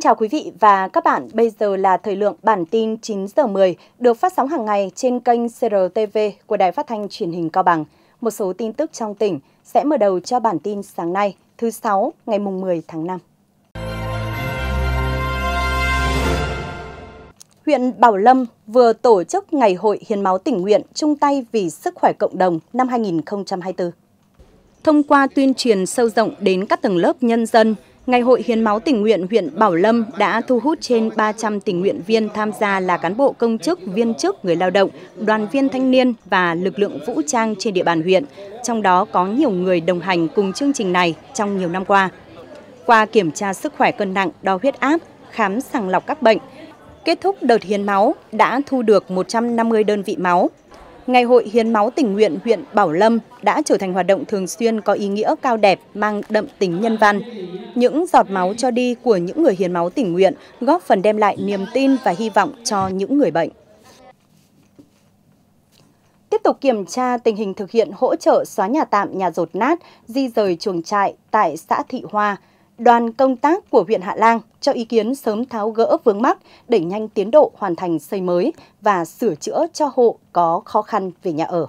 Xin chào quý vị và các bạn, bây giờ là thời lượng bản tin 9 giờ 10 được phát sóng hàng ngày trên kênh CRTV của Đài Phát thanh Truyền hình Cao Bằng. Một số tin tức trong tỉnh sẽ mở đầu cho bản tin sáng nay, thứ sáu, ngày mùng 10 tháng 5. Huyện Bảo Lâm vừa tổ chức Ngày hội Hiến máu tỉnh nguyện chung tay vì sức khỏe cộng đồng năm 2024. Thông qua tuyên truyền sâu rộng đến các tầng lớp nhân dân, Ngày hội hiến máu tình nguyện huyện Bảo Lâm đã thu hút trên 300 tình nguyện viên tham gia là cán bộ công chức, viên chức, người lao động, đoàn viên thanh niên và lực lượng vũ trang trên địa bàn huyện, trong đó có nhiều người đồng hành cùng chương trình này trong nhiều năm qua. Qua kiểm tra sức khỏe cân nặng, đo huyết áp, khám sàng lọc các bệnh, kết thúc đợt hiến máu đã thu được 150 đơn vị máu, Ngày hội hiến máu tình nguyện huyện Bảo Lâm đã trở thành hoạt động thường xuyên có ý nghĩa cao đẹp, mang đậm tính nhân văn. Những giọt máu cho đi của những người hiến máu tình nguyện góp phần đem lại niềm tin và hy vọng cho những người bệnh. Tiếp tục kiểm tra tình hình thực hiện hỗ trợ xóa nhà tạm nhà rột nát, di rời chuồng trại tại xã Thị Hoa – đoàn công tác của huyện Hạ Lang cho ý kiến sớm tháo gỡ vướng mắc, đẩy nhanh tiến độ hoàn thành xây mới và sửa chữa cho hộ có khó khăn về nhà ở.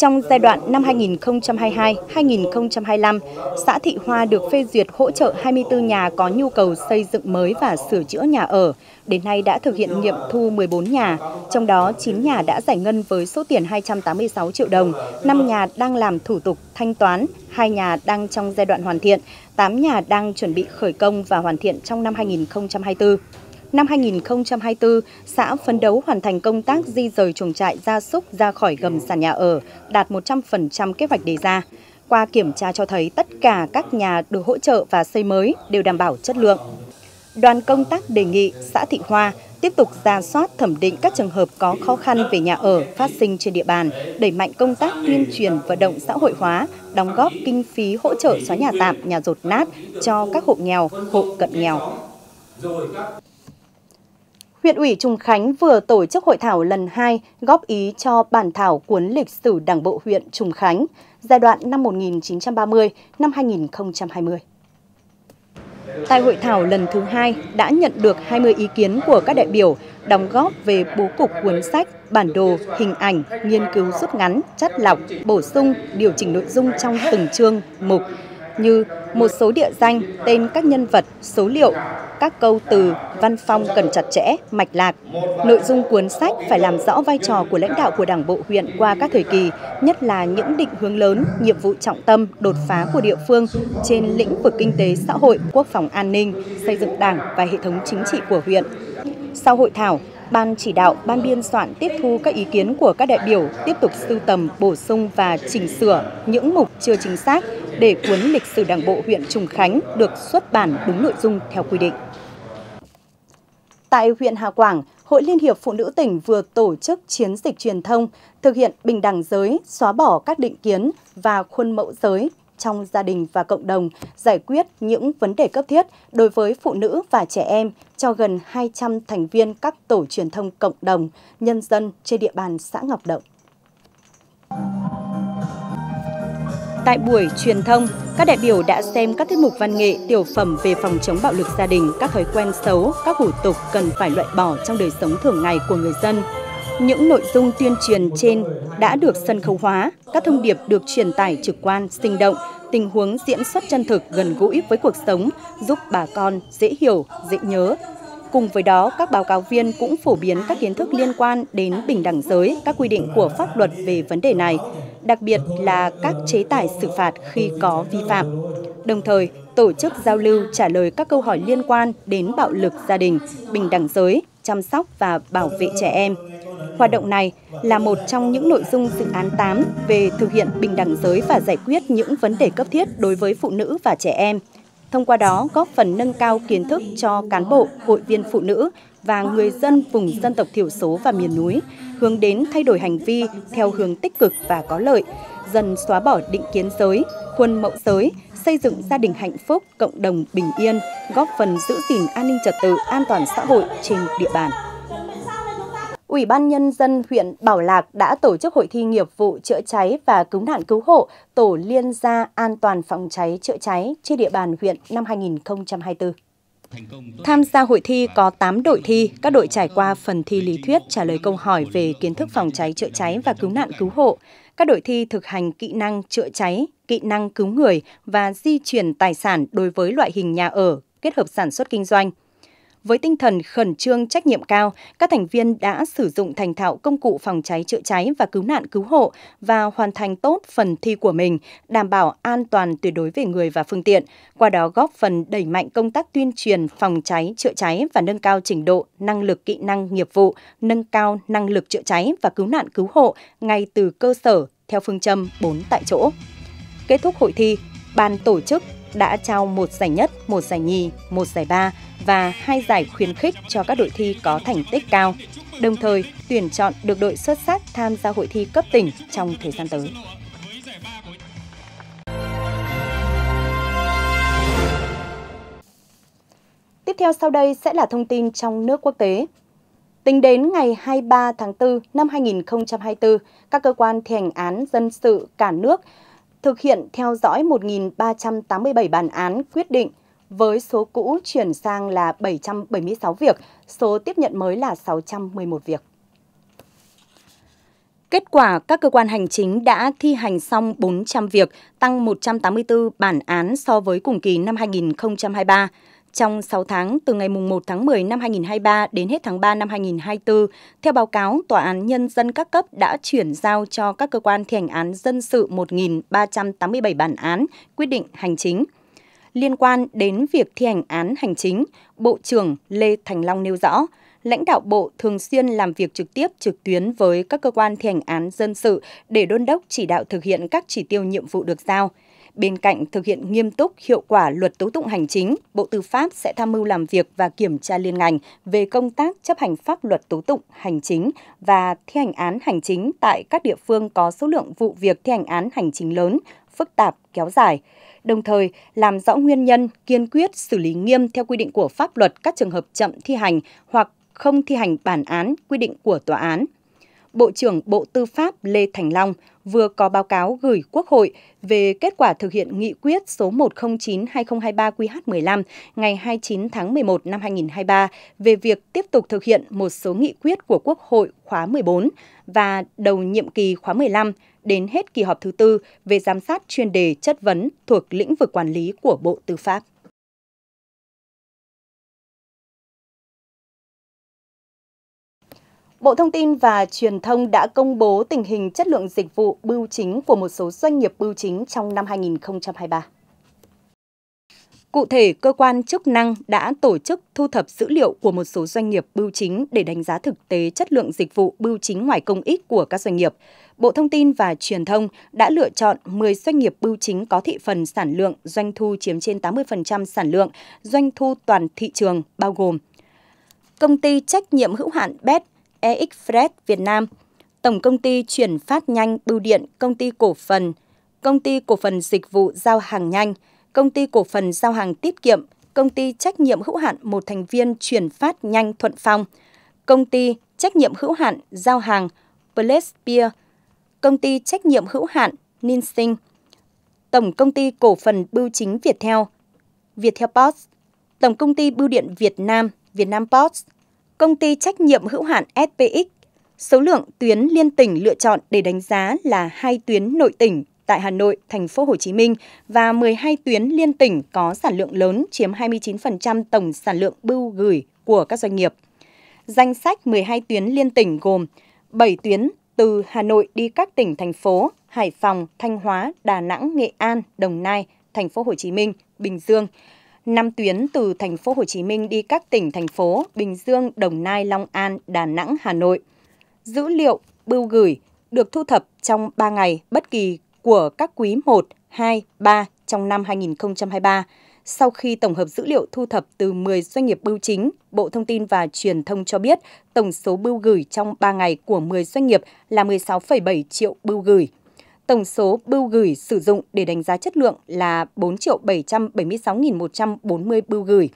Trong giai đoạn năm 2022-2025, xã Thị Hoa được phê duyệt hỗ trợ 24 nhà có nhu cầu xây dựng mới và sửa chữa nhà ở. Đến nay đã thực hiện nghiệm thu 14 nhà, trong đó 9 nhà đã giải ngân với số tiền 286 triệu đồng, 5 nhà đang làm thủ tục thanh toán, 2 nhà đang trong giai đoạn hoàn thiện, 8 nhà đang chuẩn bị khởi công và hoàn thiện trong năm 2024 năm 2024, xã phấn đấu hoàn thành công tác di rời chuồng trại gia súc ra khỏi gầm sàn nhà ở, đạt 100% kế hoạch đề ra. Qua kiểm tra cho thấy tất cả các nhà được hỗ trợ và xây mới đều đảm bảo chất lượng. Đoàn công tác đề nghị xã Thị Hoa tiếp tục ra soát thẩm định các trường hợp có khó khăn về nhà ở phát sinh trên địa bàn, đẩy mạnh công tác tuyên truyền vận động xã hội hóa, đóng góp kinh phí hỗ trợ xóa nhà tạm, nhà rột nát cho các hộ nghèo, hộ cận nghèo huyện ủy Trùng Khánh vừa tổ chức hội thảo lần 2 góp ý cho bản thảo cuốn lịch sử Đảng bộ huyện Trùng Khánh giai đoạn năm 1930 năm 2020. Tại hội thảo lần thứ hai đã nhận được 20 ý kiến của các đại biểu đóng góp về bố cục cuốn sách, bản đồ, hình ảnh, nghiên cứu rút ngắn, chắt lọc, bổ sung, điều chỉnh nội dung trong từng chương, mục, như một số địa danh, tên các nhân vật, số liệu, các câu từ, văn phong cần chặt chẽ, mạch lạc. Nội dung cuốn sách phải làm rõ vai trò của lãnh đạo của Đảng bộ huyện qua các thời kỳ, nhất là những định hướng lớn, nhiệm vụ trọng tâm, đột phá của địa phương trên lĩnh vực kinh tế xã hội, quốc phòng an ninh, xây dựng Đảng và hệ thống chính trị của huyện. Sau hội thảo, Ban chỉ đạo, ban biên soạn tiếp thu các ý kiến của các đại biểu, tiếp tục sưu tầm, bổ sung và chỉnh sửa những mục chưa chính xác để cuốn lịch sử Đảng bộ huyện Trùng Khánh được xuất bản đúng nội dung theo quy định. Tại huyện Hà Quảng, Hội Liên hiệp Phụ nữ tỉnh vừa tổ chức chiến dịch truyền thông thực hiện bình đẳng giới, xóa bỏ các định kiến và khuôn mẫu giới trong gia đình và cộng đồng, giải quyết những vấn đề cấp thiết đối với phụ nữ và trẻ em cho gần 200 thành viên các tổ truyền thông cộng đồng, nhân dân trên địa bàn xã Ngọc Động. Tại buổi truyền thông, các đại biểu đã xem các tiết mục văn nghệ, tiểu phẩm về phòng chống bạo lực gia đình, các thói quen xấu, các hủ tục cần phải loại bỏ trong đời sống thường ngày của người dân, những nội dung tuyên truyền trên đã được sân khấu hóa, các thông điệp được truyền tải trực quan, sinh động, tình huống diễn xuất chân thực gần gũi với cuộc sống, giúp bà con dễ hiểu, dễ nhớ. Cùng với đó, các báo cáo viên cũng phổ biến các kiến thức liên quan đến bình đẳng giới, các quy định của pháp luật về vấn đề này, đặc biệt là các chế tài xử phạt khi có vi phạm. Đồng thời, tổ chức giao lưu trả lời các câu hỏi liên quan đến bạo lực gia đình, bình đẳng giới, chăm sóc và bảo vệ trẻ em. Hoạt động này là một trong những nội dung dự án 8 về thực hiện bình đẳng giới và giải quyết những vấn đề cấp thiết đối với phụ nữ và trẻ em. Thông qua đó góp phần nâng cao kiến thức cho cán bộ, hội viên phụ nữ và người dân vùng dân tộc thiểu số và miền núi, hướng đến thay đổi hành vi theo hướng tích cực và có lợi, dần xóa bỏ định kiến giới, khuôn mẫu giới, xây dựng gia đình hạnh phúc, cộng đồng bình yên, góp phần giữ gìn an ninh trật tự, an toàn xã hội trên địa bàn. Ủy ban Nhân dân huyện Bảo Lạc đã tổ chức hội thi nghiệp vụ chữa cháy và cứu nạn cứu hộ tổ liên gia an toàn phòng cháy chữa cháy trên địa bàn huyện năm 2024. Tham gia hội thi có 8 đội thi, các đội trải qua phần thi lý thuyết trả lời câu hỏi về kiến thức phòng cháy chữa cháy và cứu nạn cứu hộ. Các đội thi thực hành kỹ năng chữa cháy, kỹ năng cứu người và di chuyển tài sản đối với loại hình nhà ở kết hợp sản xuất kinh doanh. Với tinh thần khẩn trương trách nhiệm cao, các thành viên đã sử dụng thành thạo công cụ phòng cháy chữa cháy và cứu nạn cứu hộ và hoàn thành tốt phần thi của mình, đảm bảo an toàn tuyệt đối về người và phương tiện, qua đó góp phần đẩy mạnh công tác tuyên truyền phòng cháy chữa cháy và nâng cao trình độ, năng lực kỹ năng nghiệp vụ, nâng cao năng lực chữa cháy và cứu nạn cứu hộ ngay từ cơ sở theo phương châm 4 tại chỗ. Kết thúc hội thi, ban tổ chức đã trao một giải nhất, một giải nhì, một giải ba và hai giải khuyến khích cho các đội thi có thành tích cao, đồng thời tuyển chọn được đội xuất sắc tham gia hội thi cấp tỉnh trong thời gian tới. Tiếp theo sau đây sẽ là thông tin trong nước quốc tế. Tính đến ngày 23 tháng 4 năm 2024, các cơ quan thi hành án dân sự cả nước thực hiện theo dõi 1.387 bản án quyết định với số cũ chuyển sang là 776 việc, số tiếp nhận mới là 611 việc. Kết quả, các cơ quan hành chính đã thi hành xong 400 việc, tăng 184 bản án so với cùng kỳ năm 2023. Trong 6 tháng từ ngày 1 tháng 10 năm 2023 đến hết tháng 3 năm 2024, theo báo cáo, Tòa án Nhân dân các cấp đã chuyển giao cho các cơ quan thi hành án dân sự 1.387 bản án, quyết định hành chính. Liên quan đến việc thi hành án hành chính, Bộ trưởng Lê Thành Long nêu rõ, lãnh đạo Bộ thường xuyên làm việc trực tiếp trực tuyến với các cơ quan thi hành án dân sự để đôn đốc chỉ đạo thực hiện các chỉ tiêu nhiệm vụ được giao – Bên cạnh thực hiện nghiêm túc hiệu quả luật tố tụng hành chính, Bộ Tư pháp sẽ tham mưu làm việc và kiểm tra liên ngành về công tác chấp hành pháp luật tố tụng hành chính và thi hành án hành chính tại các địa phương có số lượng vụ việc thi hành án hành chính lớn, phức tạp, kéo dài đồng thời làm rõ nguyên nhân, kiên quyết xử lý nghiêm theo quy định của pháp luật các trường hợp chậm thi hành hoặc không thi hành bản án quy định của tòa án Bộ trưởng Bộ Tư pháp Lê Thành Long vừa có báo cáo gửi Quốc hội về kết quả thực hiện nghị quyết số 109-2023-QH15 ngày 29 tháng 11 năm 2023 về việc tiếp tục thực hiện một số nghị quyết của Quốc hội khóa 14 và đầu nhiệm kỳ khóa 15 đến hết kỳ họp thứ tư về giám sát chuyên đề chất vấn thuộc lĩnh vực quản lý của Bộ Tư pháp. Bộ Thông tin và Truyền thông đã công bố tình hình chất lượng dịch vụ bưu chính của một số doanh nghiệp bưu chính trong năm 2023. Cụ thể, cơ quan chức năng đã tổ chức thu thập dữ liệu của một số doanh nghiệp bưu chính để đánh giá thực tế chất lượng dịch vụ bưu chính ngoài công ích của các doanh nghiệp. Bộ Thông tin và Truyền thông đã lựa chọn 10 doanh nghiệp bưu chính có thị phần sản lượng, doanh thu chiếm trên 80% sản lượng, doanh thu toàn thị trường bao gồm Công ty trách nhiệm hữu hạn BET, Express Việt Nam, Tổng công ty chuyển phát nhanh bưu điện Công ty cổ phần, Công ty cổ phần dịch vụ giao hàng nhanh, Công ty cổ phần giao hàng tiết kiệm, Công ty trách nhiệm hữu hạn một thành viên chuyển phát nhanh Thuận Phong, Công ty trách nhiệm hữu hạn giao hàng Plespear, Công ty trách nhiệm hữu hạn Ninsing, Tổng công ty cổ phần bưu chính Viettel, Viettel Post, Tổng công ty bưu điện Việt Nam, Việt Nam Post, công ty trách nhiệm hữu hạn SPX. Số lượng tuyến liên tỉnh lựa chọn để đánh giá là hai tuyến nội tỉnh tại Hà Nội, thành phố Hồ Chí Minh và 12 tuyến liên tỉnh có sản lượng lớn chiếm 29% tổng sản lượng bưu gửi của các doanh nghiệp. Danh sách 12 tuyến liên tỉnh gồm 7 tuyến từ Hà Nội đi các tỉnh thành phố Hải Phòng, Thanh Hóa, Đà Nẵng, Nghệ An, Đồng Nai, thành phố Hồ Chí Minh, Bình Dương, 5 tuyến từ thành phố Hồ Chí Minh đi các tỉnh thành phố Bình Dương, Đồng Nai, Long An, Đà Nẵng, Hà Nội. Dữ liệu bưu gửi được thu thập trong 3 ngày bất kỳ của các quý 1, 2, 3 trong năm 2023 sau khi tổng hợp dữ liệu thu thập từ 10 doanh nghiệp bưu chính, Bộ Thông tin và Truyền thông cho biết tổng số bưu gửi trong 3 ngày của 10 doanh nghiệp là 16,7 triệu bưu gửi. Tổng số bưu gửi sử dụng để đánh giá chất lượng là 4 776.140 bưu gửi.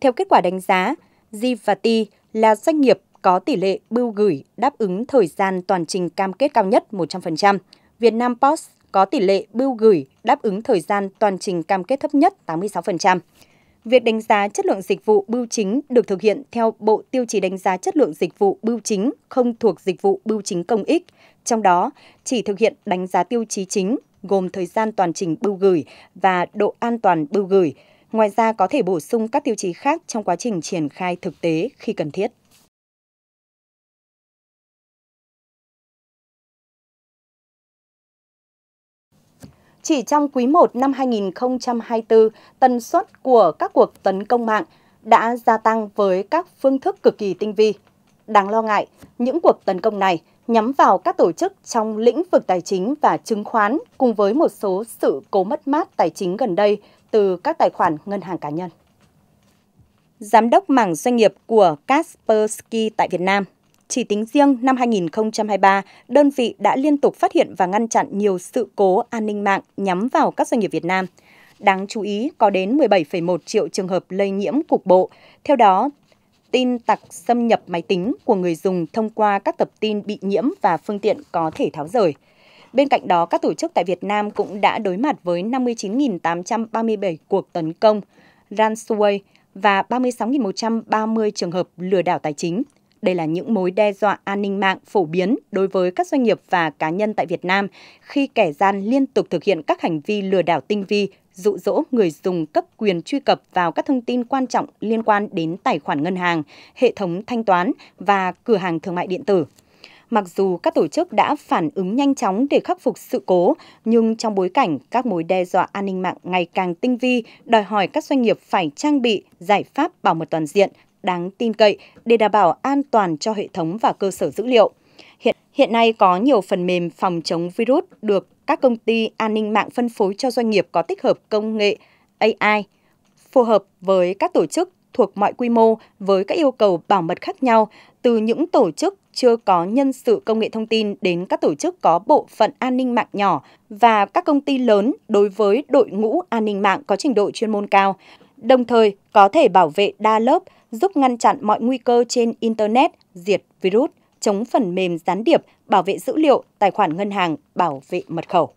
Theo kết quả đánh giá, Givati là doanh nghiệp có tỷ lệ bưu gửi đáp ứng thời gian toàn trình cam kết cao nhất 100%. Việt Nam Post có tỷ lệ bưu gửi đáp ứng thời gian toàn trình cam kết thấp nhất 86%. Việc đánh giá chất lượng dịch vụ bưu chính được thực hiện theo Bộ Tiêu chí đánh giá chất lượng dịch vụ bưu chính không thuộc dịch vụ bưu chính công ích, trong đó chỉ thực hiện đánh giá tiêu chí chính gồm thời gian toàn trình bưu gửi và độ an toàn bưu gửi. Ngoài ra có thể bổ sung các tiêu chí khác trong quá trình triển khai thực tế khi cần thiết. Chỉ trong quý 1 năm 2024, tần suất của các cuộc tấn công mạng đã gia tăng với các phương thức cực kỳ tinh vi. Đáng lo ngại, những cuộc tấn công này nhắm vào các tổ chức trong lĩnh vực tài chính và chứng khoán cùng với một số sự cố mất mát tài chính gần đây từ các tài khoản ngân hàng cá nhân. Giám đốc mảng doanh nghiệp của Kaspersky tại Việt Nam chỉ tính riêng năm 2023, đơn vị đã liên tục phát hiện và ngăn chặn nhiều sự cố an ninh mạng nhắm vào các doanh nghiệp Việt Nam. Đáng chú ý, có đến 17,1 triệu trường hợp lây nhiễm cục bộ. Theo đó, tin tặc xâm nhập máy tính của người dùng thông qua các tập tin bị nhiễm và phương tiện có thể tháo rời. Bên cạnh đó, các tổ chức tại Việt Nam cũng đã đối mặt với 59.837 cuộc tấn công ransomware và 36.130 trường hợp lừa đảo tài chính. Đây là những mối đe dọa an ninh mạng phổ biến đối với các doanh nghiệp và cá nhân tại Việt Nam khi kẻ gian liên tục thực hiện các hành vi lừa đảo tinh vi, dụ dỗ người dùng cấp quyền truy cập vào các thông tin quan trọng liên quan đến tài khoản ngân hàng, hệ thống thanh toán và cửa hàng thương mại điện tử. Mặc dù các tổ chức đã phản ứng nhanh chóng để khắc phục sự cố, nhưng trong bối cảnh các mối đe dọa an ninh mạng ngày càng tinh vi, đòi hỏi các doanh nghiệp phải trang bị giải pháp bảo mật toàn diện, đáng tin cậy để đảm bảo an toàn cho hệ thống và cơ sở dữ liệu. Hiện, hiện nay có nhiều phần mềm phòng chống virus được các công ty an ninh mạng phân phối cho doanh nghiệp có tích hợp công nghệ AI, phù hợp với các tổ chức thuộc mọi quy mô với các yêu cầu bảo mật khác nhau, từ những tổ chức chưa có nhân sự công nghệ thông tin đến các tổ chức có bộ phận an ninh mạng nhỏ và các công ty lớn đối với đội ngũ an ninh mạng có trình độ chuyên môn cao, đồng thời có thể bảo vệ đa lớp, giúp ngăn chặn mọi nguy cơ trên Internet, diệt virus, chống phần mềm gián điệp, bảo vệ dữ liệu, tài khoản ngân hàng, bảo vệ mật khẩu.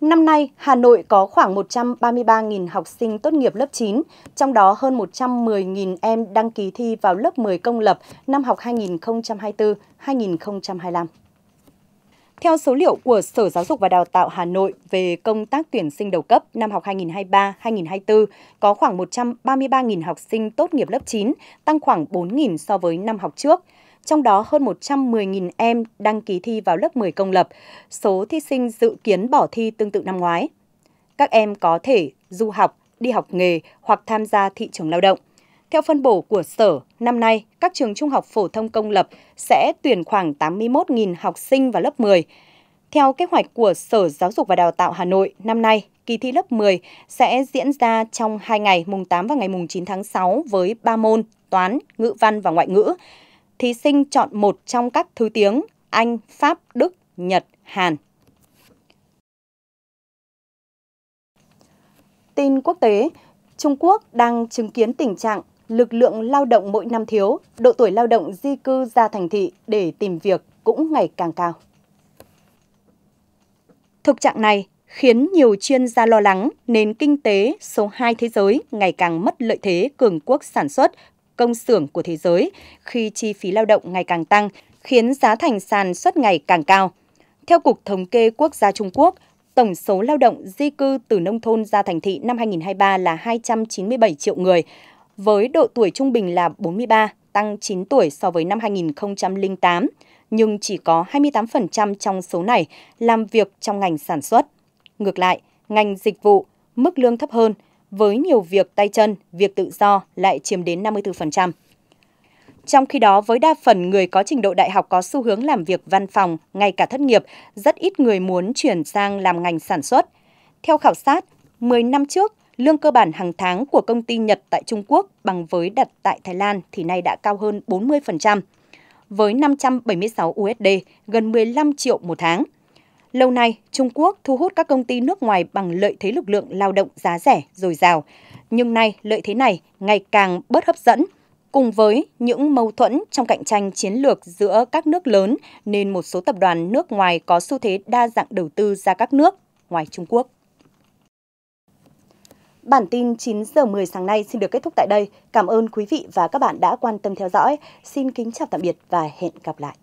Năm nay, Hà Nội có khoảng 133.000 học sinh tốt nghiệp lớp 9, trong đó hơn 110.000 em đăng ký thi vào lớp 10 công lập năm học 2024-2025. Theo số liệu của Sở Giáo dục và Đào tạo Hà Nội về công tác tuyển sinh đầu cấp năm học 2023-2024, có khoảng 133.000 học sinh tốt nghiệp lớp 9, tăng khoảng 4.000 so với năm học trước. Trong đó hơn 110.000 em đăng ký thi vào lớp 10 công lập, số thí sinh dự kiến bỏ thi tương tự năm ngoái. Các em có thể du học, đi học nghề hoặc tham gia thị trường lao động. Theo phân bổ của Sở, năm nay, các trường trung học phổ thông công lập sẽ tuyển khoảng 81.000 học sinh vào lớp 10. Theo kế hoạch của Sở Giáo dục và Đào tạo Hà Nội, năm nay, kỳ thi lớp 10 sẽ diễn ra trong 2 ngày, mùng 8 và ngày mùng 9 tháng 6 với 3 môn toán, ngữ văn và ngoại ngữ. Thí sinh chọn một trong các thứ tiếng Anh, Pháp, Đức, Nhật, Hàn. Tin quốc tế, Trung Quốc đang chứng kiến tình trạng lực lượng lao động mỗi năm thiếu, độ tuổi lao động di cư ra thành thị để tìm việc cũng ngày càng cao. Thực trạng này khiến nhiều chuyên gia lo lắng nền kinh tế số 2 thế giới ngày càng mất lợi thế cường quốc sản xuất, công xưởng của thế giới khi chi phí lao động ngày càng tăng, khiến giá thành sản xuất ngày càng cao. Theo Cục Thống kê Quốc gia Trung Quốc, tổng số lao động di cư từ nông thôn ra thành thị năm 2023 là 297 triệu người, với độ tuổi trung bình là 43, tăng 9 tuổi so với năm 2008, nhưng chỉ có 28% trong số này làm việc trong ngành sản xuất. Ngược lại, ngành dịch vụ, mức lương thấp hơn, với nhiều việc tay chân, việc tự do lại chiếm đến 54%. Trong khi đó, với đa phần người có trình độ đại học có xu hướng làm việc văn phòng, ngay cả thất nghiệp, rất ít người muốn chuyển sang làm ngành sản xuất. Theo khảo sát, 10 năm trước, lương cơ bản hàng tháng của công ty Nhật tại Trung Quốc bằng với đặt tại Thái Lan thì nay đã cao hơn 40%, với 576 USD, gần 15 triệu một tháng. Lâu nay, Trung Quốc thu hút các công ty nước ngoài bằng lợi thế lực lượng lao động giá rẻ, dồi dào. Nhưng nay, lợi thế này ngày càng bớt hấp dẫn. Cùng với những mâu thuẫn trong cạnh tranh chiến lược giữa các nước lớn, nên một số tập đoàn nước ngoài có xu thế đa dạng đầu tư ra các nước ngoài Trung Quốc. Bản tin 9 giờ 10 sáng nay xin được kết thúc tại đây. Cảm ơn quý vị và các bạn đã quan tâm theo dõi. Xin kính chào tạm biệt và hẹn gặp lại.